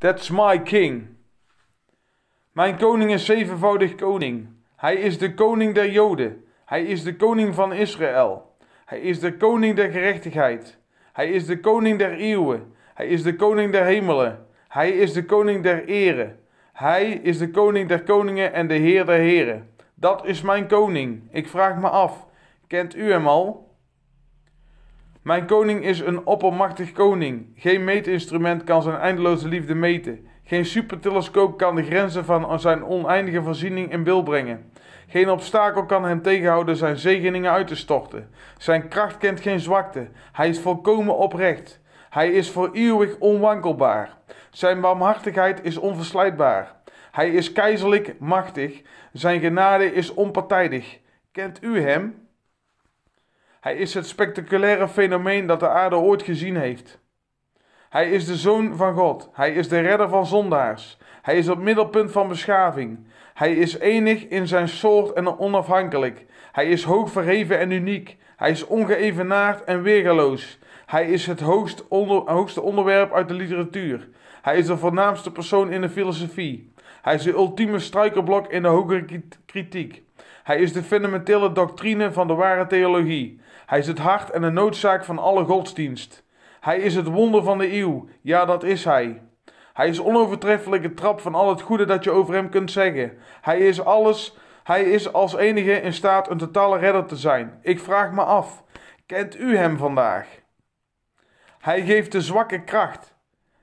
That's my king. Mijn koning is zevenvoudig koning. Hij is de koning der Joden. Hij is de koning van Israël. Hij is de koning der gerechtigheid. Hij is de koning der eeuwen. Hij is de koning der hemelen. Hij is de koning der ere. Hij is de koning der koningen en de heer der heren. Dat is mijn koning. Ik vraag me af, kent u hem al? Mijn koning is een oppermachtig koning. Geen meetinstrument kan zijn eindeloze liefde meten. Geen supertelescoop kan de grenzen van zijn oneindige voorziening in beeld brengen. Geen obstakel kan hem tegenhouden zijn zegeningen uit te storten. Zijn kracht kent geen zwakte. Hij is volkomen oprecht. Hij is voor eeuwig onwankelbaar. Zijn barmhartigheid is onverslijtbaar. Hij is keizerlijk machtig. Zijn genade is onpartijdig. Kent u hem? Hij is het spectaculaire fenomeen dat de aarde ooit gezien heeft. Hij is de zoon van God. Hij is de redder van zondaars. Hij is het middelpunt van beschaving. Hij is enig in zijn soort en onafhankelijk. Hij is hoog verheven en uniek. Hij is ongeëvenaard en weergeloos. Hij is het hoogste onderwerp uit de literatuur. Hij is de voornaamste persoon in de filosofie. Hij is de ultieme struikerblok in de hogere kritiek. Hij is de fundamentele doctrine van de ware theologie. Hij is het hart en de noodzaak van alle godsdienst. Hij is het wonder van de eeuw. Ja, dat is hij. Hij is onovertreffelijke trap van al het goede dat je over hem kunt zeggen. Hij is alles. Hij is als enige in staat een totale redder te zijn. Ik vraag me af: kent u hem vandaag? Hij geeft de zwakke kracht.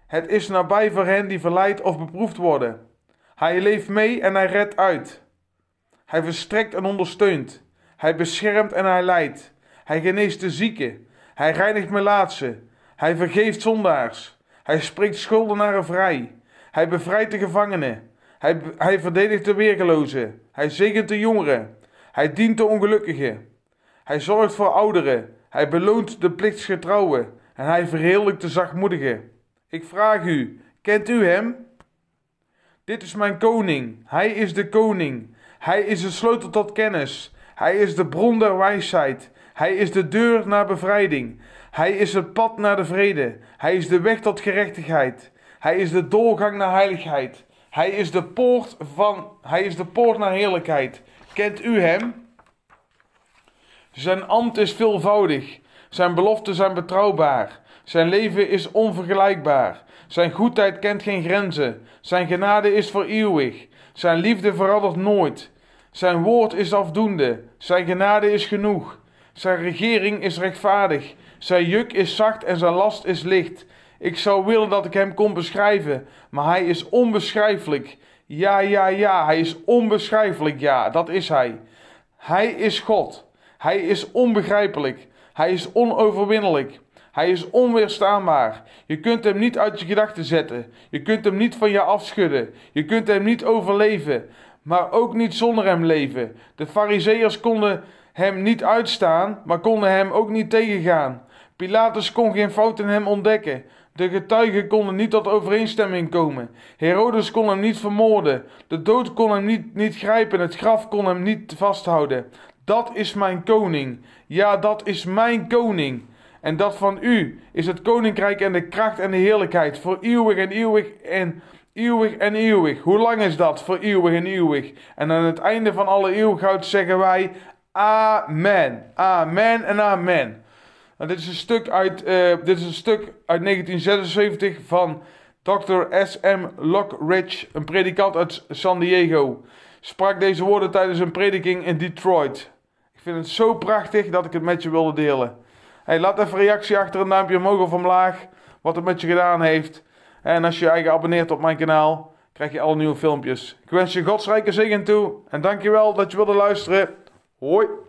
Het is nabij voor hen die verleid of beproefd worden. Hij leeft mee en hij redt uit. Hij verstrekt en ondersteunt. Hij beschermt en hij leidt. Hij geneest de zieken. Hij reinigt melaatsen. Hij vergeeft zondaars. Hij spreekt schuldenaren vrij. Hij bevrijdt de gevangenen. Hij, hij verdedigt de weergelozen. Hij zegent de jongeren. Hij dient de ongelukkigen. Hij zorgt voor ouderen. Hij beloont de plichtsgetrouwen en hij verheerlijkt de zachtmoedige. Ik vraag u, kent u hem? Dit is mijn koning, hij is de koning. Hij is de sleutel tot kennis. Hij is de bron der wijsheid. Hij is de deur naar bevrijding. Hij is het pad naar de vrede. Hij is de weg tot gerechtigheid. Hij is de doorgang naar heiligheid. Hij is de poort, van, hij is de poort naar heerlijkheid. Kent u hem? Zijn ambt is veelvoudig. Zijn beloften zijn betrouwbaar. Zijn leven is onvergelijkbaar. Zijn goedheid kent geen grenzen. Zijn genade is voor eeuwig. Zijn liefde verandert nooit. Zijn woord is afdoende. Zijn genade is genoeg. Zijn regering is rechtvaardig. Zijn juk is zacht en zijn last is licht. Ik zou willen dat ik hem kon beschrijven, maar hij is onbeschrijfelijk. Ja, ja, ja, hij is onbeschrijfelijk. Ja, dat is hij. Hij is God. Hij is onbegrijpelijk. Hij is onoverwinnelijk. Hij is onweerstaanbaar. Je kunt hem niet uit je gedachten zetten. Je kunt hem niet van je afschudden. Je kunt hem niet overleven. Maar ook niet zonder hem leven. De Fariseërs konden hem niet uitstaan, maar konden hem ook niet tegengaan. Pilatus kon geen fout in hem ontdekken. De getuigen konden niet tot overeenstemming komen. Herodes kon hem niet vermoorden. De dood kon hem niet, niet grijpen. Het graf kon hem niet vasthouden. Dat is mijn koning. Ja, dat is mijn koning. En dat van u is het koninkrijk en de kracht en de heerlijkheid voor eeuwig en eeuwig en eeuwig en eeuwig. Hoe lang is dat voor eeuwig en eeuwig? En aan het einde van alle eeuwigheid zeggen wij amen. Amen en amen. dit, is een stuk uit, eh, dit is een stuk uit 1976 van Dr. S.M. Lockridge, een predikant uit San Diego. Sprak deze woorden tijdens een prediking in Detroit vind het zo prachtig dat ik het met je wilde delen. Hey, laat even een reactie achter, een duimpje omhoog of omlaag. Wat het met je gedaan heeft. En als je je abonneert op mijn kanaal, krijg je alle nieuwe filmpjes. Ik wens je godsrijke zegen toe. En dankjewel dat je wilde luisteren. Hoi.